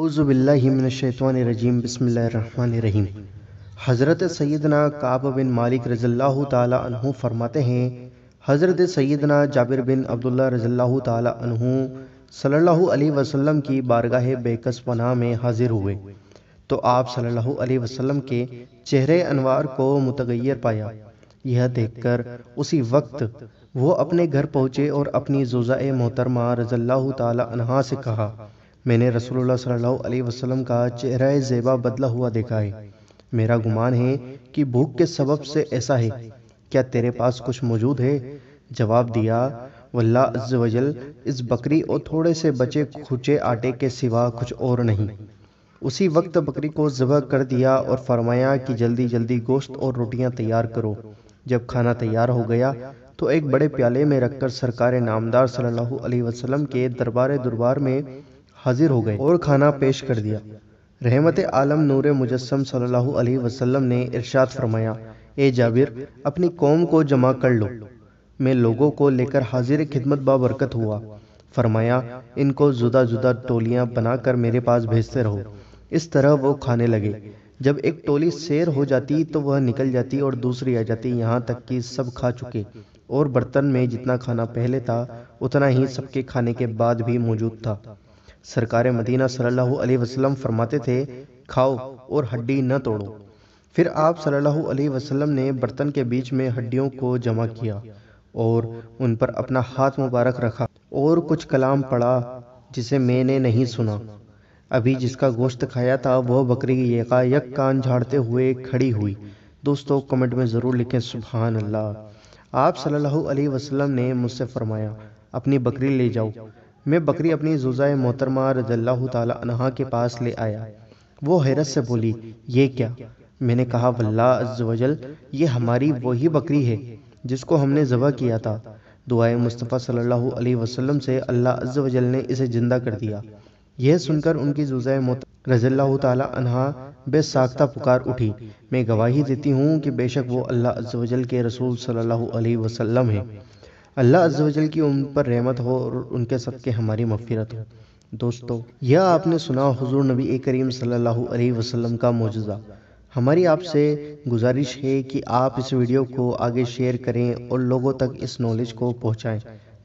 اعوذ باللہ من الشیطان الرجیم بسم اللہ الرحمن الرحیم حضرت سیدنا کعب بن مالک رضی اللہ تعالی عنہ فرماتے ہیں حضرت سیدنا جابر بن عبداللہ رضی اللہ تعالی عنہ صلی اللہ علیہ وسلم کی بارگاہ بیکس پناہ میں حاضر ہوئے تو آپ صلی اللہ علیہ وسلم کے چہرے انوار کو متغیر پایا یہ دیکھ کر اسی وقت وہ اپنے گھر پہنچے اور اپنی زوزہ محترمہ رضی اللہ تعالی عنہ سے کہا میں نے رسول اللہ صلی اللہ علیہ وسلم کا چہرہ زیبہ بدلا ہوا دیکھا ہے میرا گمان ہے کہ بھوک کے سبب سے ایسا ہے کیا تیرے پاس کچھ موجود ہے جواب دیا واللہ عز و جل اس بکری اور تھوڑے سے بچے کھوچے آٹے کے سوا کچھ اور نہیں اسی وقت بکری کو ذبح کر دیا اور فرمایا کہ جلدی جلدی گوشت اور روٹیاں تیار کرو جب کھانا تیار ہو گیا تو ایک بڑے پیالے میں رکھ کر سرکار نامدار صلی اللہ علیہ وسلم کے دربار دربار میں حاضر ہو گئے اور کھانا پیش کر دیا رحمت عالم نور مجسم صلی اللہ علیہ وسلم نے ارشاد فرمایا اے جابر اپنی قوم کو جمع کر لو میں لوگوں کو لے کر حاضر خدمت بابرکت ان کو ٹولیاں بنا کر میرے پاس بھیجتے رہو اس طرح وہ کھانے لگے جب ایک ٹولی سیر ہو جاتی تو وہ نکل جاتی اور دوسری آ جاتی یہاں تک کہ سب کھا چکے اور برتن میں جتنا کھانا پہلے تھا اتنا ہی سب کے کھانے کے بعد بھی موجود تھا سرکار مدینہ صلی اللہ علیہ وسلم فرماتے تھے کھاؤ اور ہڈی نہ توڑو پھر آپ صلی اللہ علیہ وسلم نے برتن کے بیچ میں ہڈیوں کو جمع کیا اور ان پر اپنا ہاتھ مبارک رکھا اور کچھ کلام پڑھا جسے میں نے نہیں سنا ابھی جس کا گوشت کھایا تھا وہ بکری کی یک کان جھاڑتے ہوئے کھڑی ہوئی دوستو کمنٹ میں ضرور لکھیں سبحان اللہ آپ صلی اللہ علیہ وسلم نے مجھ سے فرمایا اپنی بکری لے جاؤ میں بکری اپنی زوزہ محترمہ رضی اللہ تعالی عنہا کے پاس لے آیا وہ حیرت سے بولی یہ کیا میں نے کہا واللہ عز و جل یہ ہماری وہی بکری ہے جس کو ہم نے ذبح کیا تھا دعائے مصطفیٰ صلی اللہ علیہ وسلم سے اللہ عز و جل نے اسے زندہ کر دیا یہ سن کر ان کی محترمہ رضی اللہ تعالی عنہ بے ساختہ پکار اٹھی میں گواہی دیتی ہوں کہ بے شک وہ اللہ عز و جل کے رسول صلی اللہ علیہ وسلم ہے اللہ عز و جل کی ان پر رحمت ہو اور ان کے سب کے ہماری مغفرت ہو دوستو یہ آپ نے سنا حضور نبی کریم صلی اللہ علیہ وسلم کا موجزہ ہماری آپ سے گزارش ہے کہ آپ اس ویڈیو کو آگے شیئر کریں اور لوگوں تک اس نالج کو پہنچائیں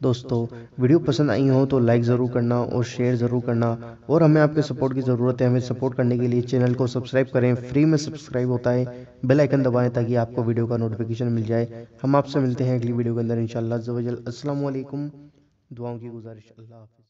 دوستو ویڈیو پسند آئی ہوں تو لائک ضرور کرنا اور شیئر ضرور کرنا اور ہمیں آپ کے سپورٹ کی ضرورت ہے ہمیں سپورٹ کرنے کے لیے چینل کو سبسکرائب کریں فری میں سبسکرائب ہوتا ہے بیل آئیکن دبائیں تاکہ آپ کو ویڈیو کا نوٹیفیکیشن مل جائے ہم آپ سے ملتے ہیں اگلی ویڈیو کے اندر انشاءاللہ عزوجل السلام علیکم دعاؤں کی گزارش اللہ حافظ